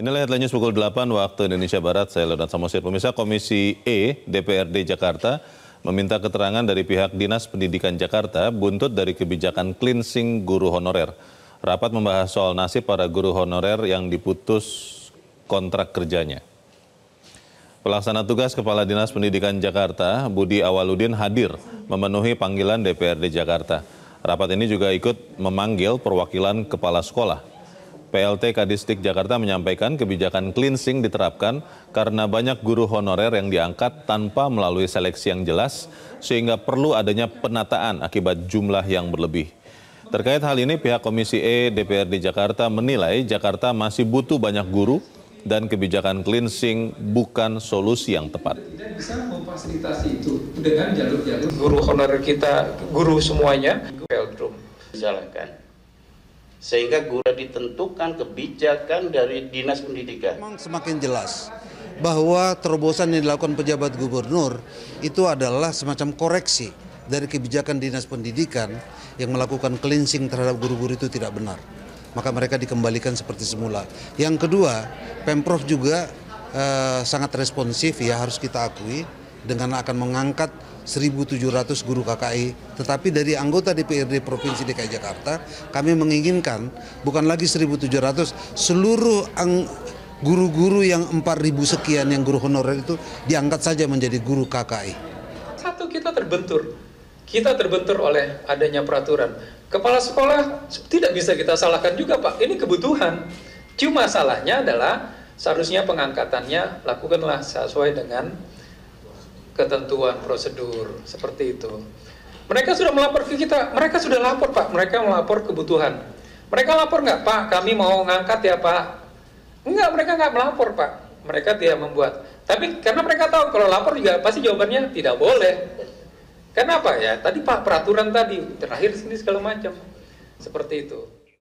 Inilah headline news pukul 8 waktu Indonesia Barat. Saya Leonard Samosir. Pemirsa Komisi E DPRD Jakarta meminta keterangan dari pihak Dinas Pendidikan Jakarta buntut dari kebijakan cleansing guru honorer. Rapat membahas soal nasib para guru honorer yang diputus kontrak kerjanya. Pelaksana tugas Kepala Dinas Pendidikan Jakarta, Budi Awaludin hadir memenuhi panggilan DPRD Jakarta. Rapat ini juga ikut memanggil perwakilan kepala sekolah. PLT Kadistik Jakarta menyampaikan kebijakan cleansing diterapkan karena banyak guru honorer yang diangkat tanpa melalui seleksi yang jelas sehingga perlu adanya penataan akibat jumlah yang berlebih. Terkait hal ini pihak Komisi E DPRD Jakarta menilai Jakarta masih butuh banyak guru dan kebijakan cleansing bukan solusi yang tepat. bisa memfasilitasi itu dengan jalur-jalur guru honorer kita, guru semuanya, jalankan sehingga guru ditentukan kebijakan dari dinas pendidikan. Memang semakin jelas bahwa terobosan yang dilakukan pejabat gubernur itu adalah semacam koreksi dari kebijakan dinas pendidikan yang melakukan cleansing terhadap guru-guru itu tidak benar. Maka mereka dikembalikan seperti semula. Yang kedua, Pemprov juga eh, sangat responsif ya harus kita akui dengan akan mengangkat 1.700 guru KKI. Tetapi dari anggota DPRD Provinsi DKI Jakarta, kami menginginkan bukan lagi 1.700, seluruh guru-guru yang 4.000 sekian yang guru honorer itu diangkat saja menjadi guru KKI. Satu kita terbentur, kita terbentur oleh adanya peraturan. Kepala sekolah tidak bisa kita salahkan juga Pak, ini kebutuhan. Cuma salahnya adalah seharusnya pengangkatannya lakukanlah sesuai dengan ketentuan prosedur seperti itu. Mereka sudah melapor ke kita, mereka sudah lapor Pak, mereka melapor kebutuhan. Mereka lapor nggak Pak, kami mau ngangkat ya Pak. Enggak, mereka nggak melapor Pak, mereka tidak membuat. Tapi karena mereka tahu kalau lapor juga pasti jawabannya tidak boleh. Kenapa ya? Tadi Pak peraturan tadi terakhir sini segala macam seperti itu.